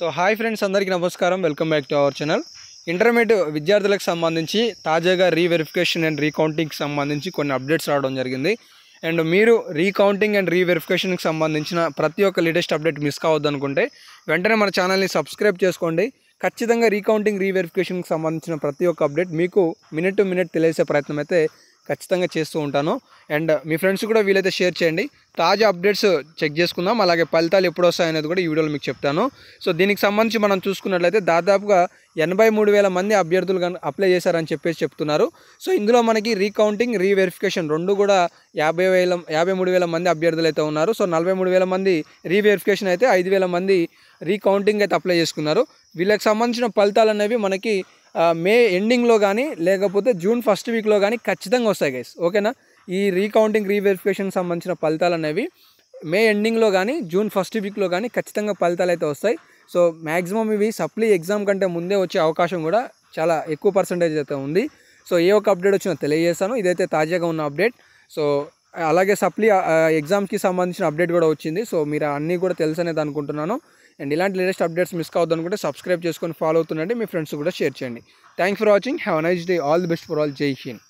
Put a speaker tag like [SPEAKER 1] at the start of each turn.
[SPEAKER 1] so hi friends అందరికీ నమస్కారం welcome back to our channel intermediate విద్యార్థులకు సంబంధించి తాజాగా రీవెరిఫికేషన్ అండ్ రీకౌంటింగ్కి సంబంధించి కొన్ని అప్డేట్స్ రావడం జరిగింది అండ్ మీరు రీకౌంటింగ్ అండ్ రీవెరిఫికేషన్కి సంబంధించిన ప్రతి ఒక్క లేటెస్ట్ అప్డేట్ మిస్ కావద్దనుకుంటే వెంటనే మన ఛానల్ని సబ్స్క్రైబ్ చేసుకోండి ఖచ్చితంగా రీకౌంటింగ్ రీవెరిఫికేషన్కి సంబంధించిన ప్రతి ఒక్క అప్డేట్ మీకు మినిట్ టు మినిట్ తెలియసే ప్రయత్నం అయితే ఖచ్చితంగా చేస్తూ ఉంటాను అండ్ మీ ఫ్రెండ్స్ కూడా వీలైతే షేర్ చేయండి తాజా అప్డేట్స్ చెక్ చేసుకుందాం అలాగే ఫలితాలు ఎప్పుడు వస్తాయనేది కూడా ఈ వీడియోలో మీకు చెప్తాను సో దీనికి సంబంధించి మనం చూసుకున్నట్లయితే దాదాపుగా ఎనభై మూడు వేల మంది అభ్యర్థులు అప్లై చేశారని చెప్పేసి చెప్తున్నారు సో ఇందులో మనకి రీకౌంటింగ్ రీవెరిఫికేషన్ రెండు కూడా యాభై వేల యాభై మూడు వేల మంది అభ్యర్థులు అయితే ఉన్నారు సో నలభై మూడు వేల మంది రీవెరిఫికేషన్ అయితే ఐదు వేల మంది రీకౌంటింగ్ అయితే అప్లై చేసుకున్నారు వీళ్ళకి సంబంధించిన ఫలితాలు అనేవి మనకి మే ఎండింగ్లో కానీ లేకపోతే జూన్ ఫస్ట్ వీక్లో కానీ ఖచ్చితంగా వస్తాయి గైస్ ఓకేనా ఈ రీకౌంటింగ్ రీవెరిఫికేషన్ సంబంధించిన ఫలితాలు అనేవి మే ఎండింగ్లో కానీ జూన్ ఫస్ట్ వీక్లో కానీ ఖచ్చితంగా ఫలితాలు అయితే వస్తాయి సో మ్యాక్సిమం ఇవి సప్లీ ఎగ్జామ్ కంటే ముందే వచ్చే అవకాశం కూడా చాలా ఎక్కువ పర్సంటేజ్ అయితే ఉంది సో ఏ ఒక్క అప్డేట్ వచ్చినా తెలియజేస్తాను ఇదైతే తాజాగా ఉన్న అప్డేట్ సో అలాగే సప్లీ ఎగ్జామ్స్కి సంబంధించిన అప్డేట్ కూడా వచ్చింది సో మీరు అన్నీ కూడా తెలుసనేది అనుకుంటున్నాను అండ్ ఇలాంటి లేటెస్ట్ అప్డేట్స్ మిస్ కావద్దు అనుకుంటే సబ్స్క్రైబ్ చేసుకొని ఫాలో అవుతుండండి మీ ఫ్రెండ్స్ కూడా షేర్ చేయండి thank for watching have nice day all the best for all జై హింద్